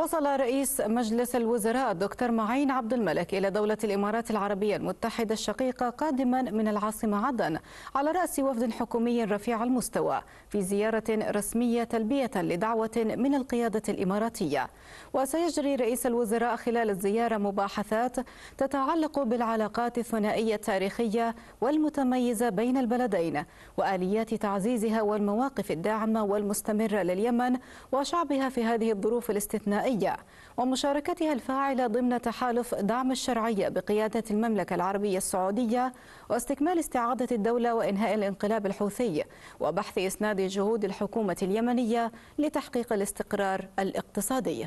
وصل رئيس مجلس الوزراء الدكتور معين عبد الملك إلى دولة الإمارات العربية المتحدة الشقيقة قادما من العاصمة عدن على رأس وفد حكومي رفيع المستوى في زيارة رسمية تلبية لدعوة من القيادة الإماراتية وسيجري رئيس الوزراء خلال الزيارة مباحثات تتعلق بالعلاقات الثنائية التاريخية والمتميزة بين البلدين وآليات تعزيزها والمواقف الداعمة والمستمرة لليمن وشعبها في هذه الظروف الاستثنائية النسائية ومشاركتها الفاعلة ضمن تحالف دعم الشرعية بقيادة المملكة العربية السعودية واستكمال استعادة الدولة وإنهاء الانقلاب الحوثي وبحث إسناد جهود الحكومة اليمنية لتحقيق الاستقرار الاقتصادي